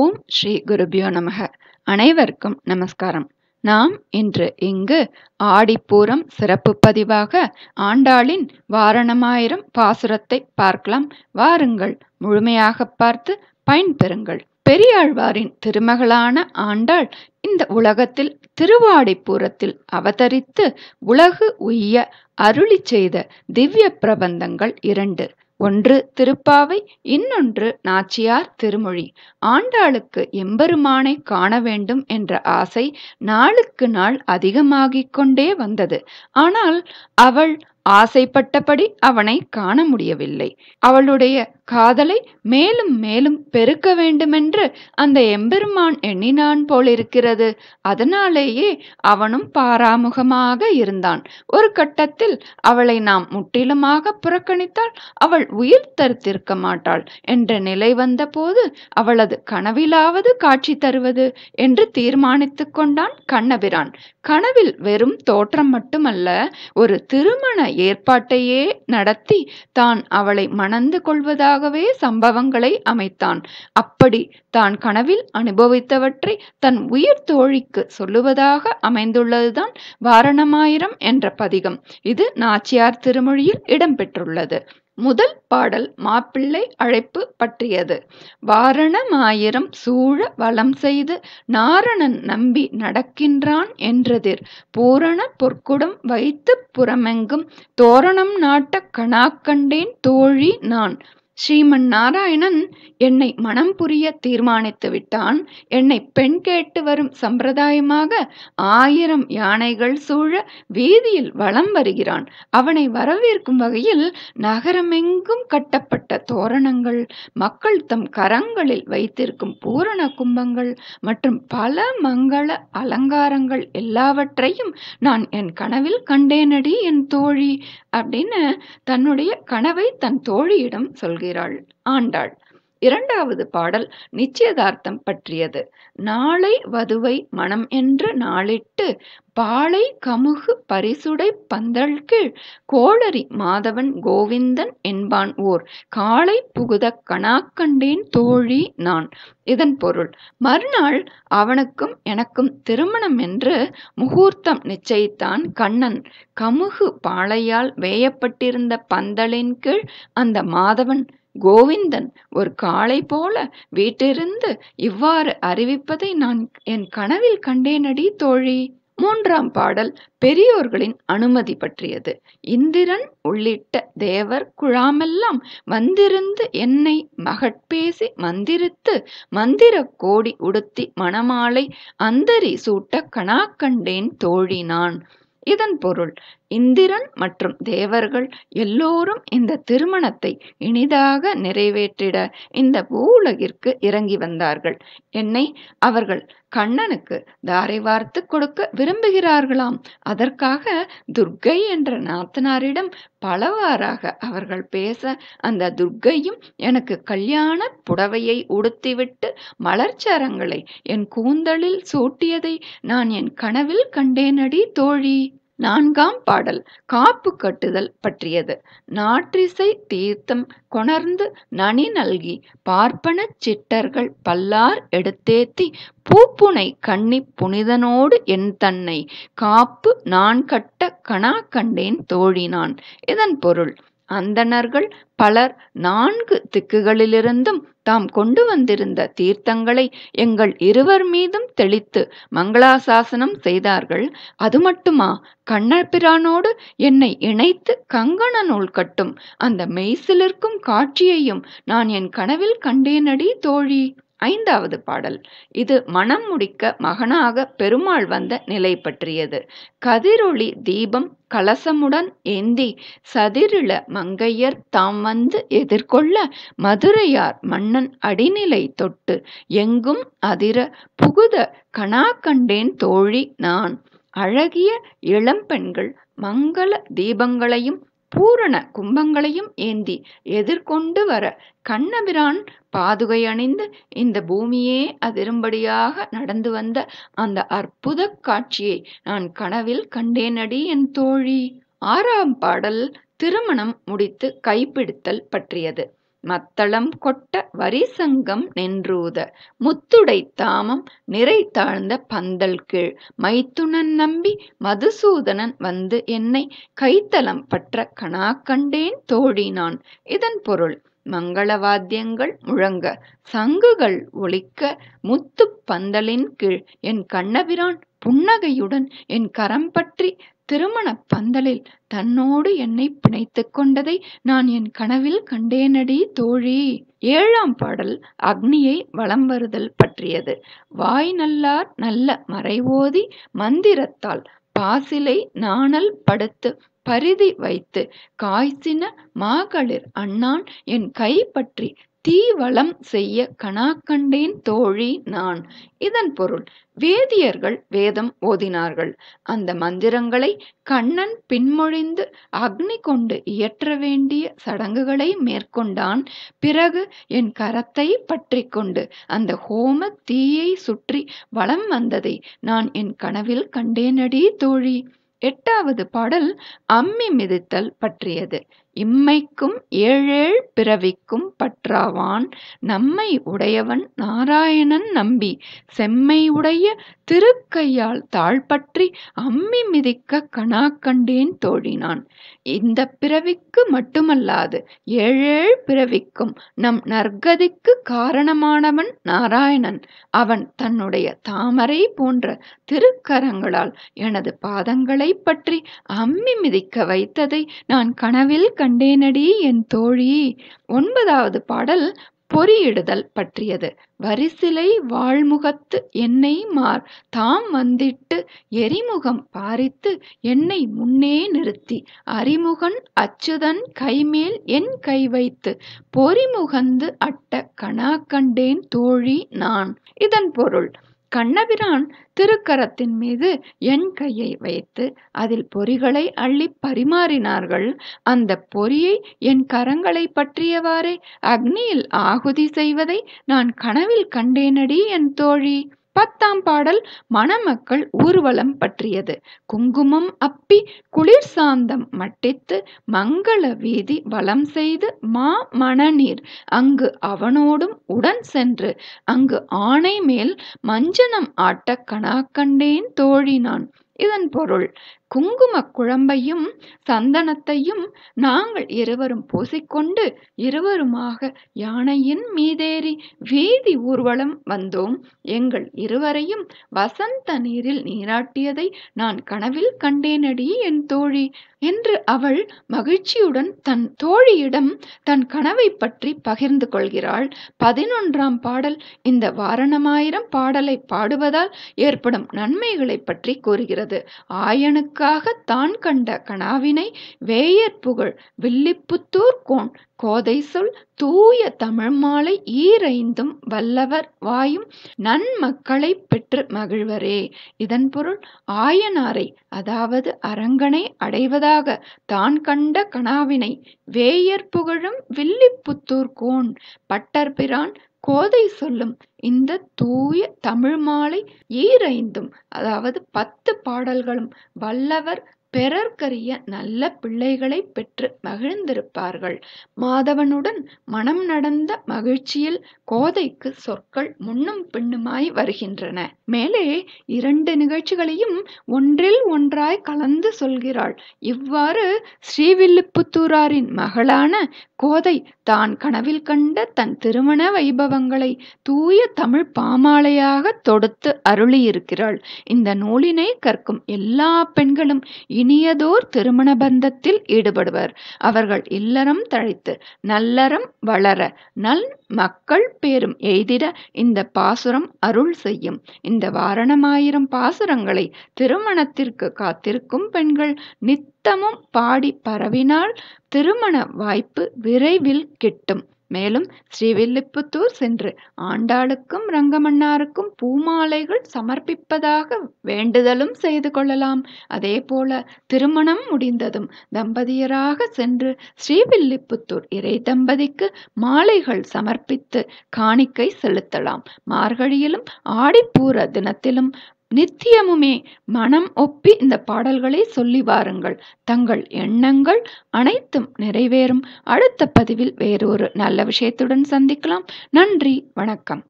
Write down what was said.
ஓம் ஸ்ரீ குருபியோ நமக அனைவருக்கும் நமஸ்காரம் நாம் இன்று இங்கு ஆடிப்பூரம் சிறப்பு பதிவாக ஆண்டாளின் வாரணமாயிரம் பாசுரத்தை பார்க்கலாம் வாருங்கள் முழுமையாக பார்த்து பயன்பெறுங்கள் பெரியாழ்வாரின் திருமகளான ஆண்டாள் இந்த உலகத்தில் திருவாடிப்பூரத்தில் அவதரித்து உலகு உய்ய அருளி செய்த திவ்ய பிரபந்தங்கள் இரண்டு ஒன்று திருப்பாவை இன்னொன்று நாச்சியார் திருமொழி ஆண்டாளுக்கு எம்பெருமானை காண வேண்டும் என்ற ஆசை நாளுக்கு நாள் அதிகமாகிக் கொண்டே வந்தது ஆனால் அவள் ஆசைப்பட்டபடி அவனை காண முடியவில்லை அவளுடைய காதலை மேலும் மேலும் பெருக்க வேண்டுமென்று அந்த எம்பெருமான் எண்ணினான் போலிருக்கிறது அதனாலேயே அவனும் பாராமுகமாக இருந்தான் ஒரு கட்டத்தில் அவளை நாம் முற்றிலுமாக புறக்கணித்தால் அவள் உயிர் தருத்திருக்க மாட்டாள் என்ற நிலை வந்தபோது அவளது கனவிலாவது காட்சி தருவது என்று தீர்மானித்துக் கொண்டான் கண்ணபிரான் கனவில் வெறும் தோற்றம் மட்டுமல்ல ஒரு திருமண ஏற்பாட்டையே நடத்தி தான் அவளை மணந்து கொள்வதாகவே சம்பவங்களை அமைத்தான் அப்படி தான் கனவில் அனுபவித்தவற்றை தன் உயிர் தோழிக்கு சொல்லுவதாக அமைந்துள்ளதுதான் வாரணமாயிரம் என்ற பதிகம் இது நாச்சியார் திருமொழியில் இடம்பெற்றுள்ளது முதல் பாடல் மாப்பிள்ளை அழைப்பு பற்றியது வாரணமாயிரம் சூழ வலம் செய்து நாரணன் நம்பி நடக்கின்றான் என்றதிர் பூரண பொற்குடம் வைத்துப் புறமெங்கும் தோரணம் நாட்டக் கணாக்கண்டேன் தோழி நான் ஸ்ரீமன் நாராயணன் என்னை மனம் புரிய தீர்மானித்து விட்டான் என்னை பெண் கேட்டு வரும் சம்பிரதாயமாக ஆயிரம் யானைகள் சூழ வீதியில் வலம் வருகிறான் அவனை வரவேற்கும் வகையில் நகரமெங்கும் கட்டப்பட்ட தோரணங்கள் மக்கள் தம் கரங்களில் வைத்திருக்கும் பூரண கும்பங்கள் மற்றும் பல மங்கள அலங்காரங்கள் எல்லாவற்றையும் நான் என் கனவில் கண்டேனடி என் தோழி அப்படின்னு தன்னுடைய கனவை தன் தோழியிடம் சொல்கிறாள் ஆண்டாள் இரண்டாவது பாடல் நிச்சயதார்த்தம் பற்றியது நாளை வதுவை மனம் என்று நாளிட்டு பாலை கமுகு பரிசுடை பந்தல் கீழ் கோளரி மாதவன் கோவிந்தன் என்பான் ஓர் காலை புகுத கணாக்கண்டேன் தோழி நான் இதன் பொருள் மறுநாள் அவனுக்கும் எனக்கும் திருமணம் என்று முகூர்த்தம் நிச்சயித்தான் கண்ணன் கமுகு பாளையால் வேயப்பட்டிருந்த பந்தலின் கீழ் அந்த மாதவன் கோவிந்தன் ஒரு காளை போல வீட்டிருந்து இவ்வாறு அறிவிப்பதை நான் என் கனவில் கண்டேனடி தோழி மூன்றாம் பாடல் பெரியோர்களின் அனுமதி பற்றியது இந்திரன் உள்ளிட்ட தேவர் குழாமெல்லாம் வந்திருந்து என்னை மகட்பேசி மந்திரித்து மந்திர கோடி உடுத்தி மணமாலை அந்தரி சூட்ட கணாக்கண்டேன் தோழினான் இதன் பொருள் இந்திரன் மற்றும் தேவர்கள் எல்லோரும் இந்த திருமணத்தை இனிதாக நிறைவேற்றிட இந்த பூலகிற்கு இறங்கி வந்தார்கள் என்னை அவர்கள் கண்ணனுக்கு தாரை வார்த்து கொடுக்க விரும்புகிறார்களாம் அதற்காக துர்க்கை என்ற நாத்தனாரிடம் பலவாறாக அவர்கள் பேச அந்த துர்க்கையும் எனக்கு கல்யாண புடவையை உடுத்திவிட்டு மலர்ச்சரங்களை என் கூந்தலில் சூட்டியதை நான் என் கனவில் கண்டேனடி தோழி நான்காம் பாடல் காப்பு கட்டுதல் பற்றியது நாற்றிசை தீர்த்தம் கொணர்ந்து நனி நல்கி பார்ப்பன சிட்டர்கள் பல்லார் எடுத்தேத்தி பூப்புனை கண்ணி புனிதனோடு என் தன்னை காப்பு நான் கட்ட கணா கண்டேன் தோழினான் இதன் பொருள் அந்தணர்கள் பலர் நான்கு திக்குகளிலிருந்தும் தாம் கொண்டு வந்திருந்த தீர்த்தங்களை எங்கள் இருவர் மீதும் தெளித்து மங்களாசாசனம் செய்தார்கள் அது மட்டுமா கண்ணபிரானோடு என்னை இணைத்து கங்கண நூல் கட்டும் அந்த மெய்சிலிருக்கும் காட்சியையும் நான் என் கனவில் கண்டேனடி தோழி ஐந்தாவது பாடல் இது மனம் முடிக்க மகனாக பெருமாள் வந்த நிலை பற்றியது கதிரொளி தீபம் கலசமுடன் ஏந்தி சதிரிள மங்கையர் தாம் வந்து எதிர்கொள்ள மதுரையார் மன்னன் அடிநிலை தொட்டு எங்கும் அதிர புகுத கணா கண்டேன் தோழி நான் அழகிய இளம்பெண்கள் மங்கள தீபங்களையும் பூரண கும்பங்களையும் ஏந்தி எதிர்கொண்டு வர கண்ணபிரான் பாதுகை அணிந்து இந்த பூமியே அதிரும்படியாக நடந்து வந்த அந்த அற்புத காட்சியை நான் கனவில் கண்டேனடி என் தோழி ஆறாம் பாடல் திருமணம் முடித்து கைப்பிடித்தல் பற்றியது மத்தளம் கொட்ட வரிசங்கம் நின்றூத முத்துடை தாமம் நிறை தாழ்ந்த பந்தல் கீழ் மைத்துனன் நம்பி மதுசூதனன் வந்து என்னை கைத்தலம் பற்ற கணா கண்டேன் தோழினான் இதன் பொருள் மங்கள வாத்தியங்கள் முழங்க சங்குகள் ஒழிக்க முத்து பந்தலின் கீழ் என் கண்ணபிரான் புன்னகையுடன் என் கரம் பற்றி திருமணப் பந்தலில் தன்னோடு என்னை பிணைத்துக் கொண்டதை நான் என் கனவில் கண்டேனடி தோழி! ஏழாம் பாடல் அக்னியை வலம் வருதல் பற்றியது. வாய் நல்லார் நல்ல மறைவோதி மந்திரத்தால் பாசிலை நாணல் படுத்து பரிதி வைத்து காய்ச்சின மாகளிர் அண்ணான் என் பற்றி தீவளம் செய்ய கணாக்கண்டேன் தோழி நான் இதன் பொருள் வேதியர்கள் வேதம் ஓதினார்கள் அந்த மந்திரங்களை கண்ணன் பின்மொழிந்து அக்னி கொண்டு இயற்ற வேண்டிய சடங்குகளை மேற்கொண்டான் பிறகு என் கரத்தை பற்றி கொண்டு அந்த ஹோம தீயை சுற்றி வளம் வந்ததை நான் என் கனவில் கண்டேனடி தோழி எட்டாவது பாடல் அம்மி மிதித்தல் பற்றியது இம்மைக்கும் ஏழேழ் பிறவிக்கும் பற்றாவான் நம்மை உடையவன் நாராயணன் நம்பி செம்மை உடைய திருக்கையால் தாழ்பற்றி அம்மி மிதிக்கக் கண்டேன் தோழினான் இந்தப் பிறவிக்கு மட்டுமல்லாது ஏழேழ் பிறவிக்கும் நம் நற்கதிக்கு காரணமானவன் நாராயணன் அவன் தன்னுடைய தாமரை போன்ற திருக்கரங்களால் எனது பாதங்களைப் பற்றி அம்மி மிதிக்க வைத்ததை நான் கனவில் கண்டேனடி என் தோழி ஒன்பதாவது பாடல் பொறியிடுதல் பற்றியது வரிசிலை வாழ்முகத்து என்னை மார் தாம் வந்திட்டு எரிமுகம் பாரித்து என்னை முன்னே நிறுத்தி அறிமுகன் அச்சுதன் கைமேல் என் கை வைத்து பொறிமுகந்து அட்ட கணா கண்டேன் தோழி நான் இதன் பொருள் கண்ணபிரான் திருக்கரத்தின் மீது என் கையை வைத்து அதில் பொறிகளை அள்ளி பரிமாறினார்கள் அந்த பொறியை என் கரங்களை பற்றியவாறே அக்னியில் ஆகுதி செய்வதை நான் கனவில் கண்டேனடி என் தோழி பத்தாம் பாடல் மணமக்கள் ஊர்வலம் பற்றியது குங்குமம் அப்பி குளிர் சாந்தம் மட்டித்து மங்கள வீதி வலம் செய்து மா மணநீர் அங்கு அவனோடும் உடன் சென்று அங்கு ஆணை மேல் மஞ்சனம் ஆட்ட கணாக்கண்டேன் தோழினான் இதன் பொருள் குங்குமக் குழம்பையும் சந்தனத்தையும் நாங்கள் இருவரும் பூசிக்கொண்டு இருவருமாக யானையின் மீதேறி வீதி ஊர்வலம் வந்தோம். எங்கள் இருவரையும் வசந்த நீரில் நீராட்டியதை நான் கனவில் கண்டேனடி என் தோழி! என்று அவள் மகிழ்ச்சியுடன் தன் தோழியிடம் தன் கனவைப் பற்றி பகிர்ந்து கொள்கிறாள். பதினொன்றாம் பாடல் இந்த வாரணமாயிரம் பாடலைப் பாடுவதால் ஏற்படும் நன்மைகளைப் பற்றி கூறுகிறது. ஆயனுக்கு தனக்காகத் தான் கண்ட கனாவினை வேயற் புகழ் கோண் கோதை சொல் தூய தமிழ் மாலை ஈரைந்தும் வல்லவர் வாயும் மக்களை பெற்று மகிழ்வரே. இதன் பொருள் ஆயனாரை அதாவது அரங்கனை அடைவதாக தான் கண்ட கனாவினை வேயற் புகழும் வில்லிப்புத்தூர் கோண் பட்டர்பிரான் கோதை சொல்லும் இந்த தூய தமிழ் மாலை ஈரைந்தும் அதாவது பத்து பாடல்களும் வல்லவர் பிறர்க்கரிய நல்ல பிள்ளைகளை பெற்று மகிழ்ந்திருப்பார்கள் மாதவனுடன் மனம் நடந்த மகிழ்ச்சியில் கோதைக்கு சொற்கள் முன்னும் பின்னுமாய் வருகின்றன மேலே இரண்டு நிகழ்ச்சிகளையும் ஒன்றில் ஒன்றாய் கலந்து சொல்கிறாள் இவ்வாறு ஸ்ரீவில்லிபுத்தூராரின் மகளான கோதை தான் கனவில் கண்ட தன் திருமண வைபவங்களை தூய தமிழ் பாமாலையாக தொடுத்து அருளியிருக்கிறாள் இந்த நூலினை கற்கும் எல்லா பெண்களும் இனியதோர் திருமண பந்தத்தில் ஈடுபடுவர் அவர்கள் இல்லறம் தழைத்து நல்லறம் வளர நல் மக்கள் பேரும் எய்திட இந்த பாசுரம் அருள் செய்யும் இந்த வாரணமாயிரம் பாசுரங்களை திருமணத்திற்கு காத்திருக்கும் பெண்கள் நித்தமும் பாடி பரவினால் திருமண வாய்ப்பு விரைவில் கிட்டும் மேலும் ஸ்ரீவில்லிபுத்தூர் சென்று ஆண்டாளுக்கும் ரங்கமன்னாருக்கும் பூமாலைகள் சமர்ப்பிப்பதாக வேண்டுதலும் செய்து கொள்ளலாம் அதே போல திருமணம் முடிந்ததும் தம்பதியராக சென்று ஸ்ரீவில்லிபுத்தூர் இறை தம்பதிக்கு மாலைகள் சமர்ப்பித்து காணிக்கை செலுத்தலாம் மார்கழியிலும் ஆடிப்பூர தினத்திலும் நித்தியமுமே மனம் ஒப்பி இந்த பாடல்களை சொல்லி வாருங்கள் தங்கள் எண்ணங்கள் அனைத்தும் நிறைவேறும் அடுத்த பதிவில் வேறொரு நல்ல விஷயத்துடன் சந்திக்கலாம் நன்றி வணக்கம்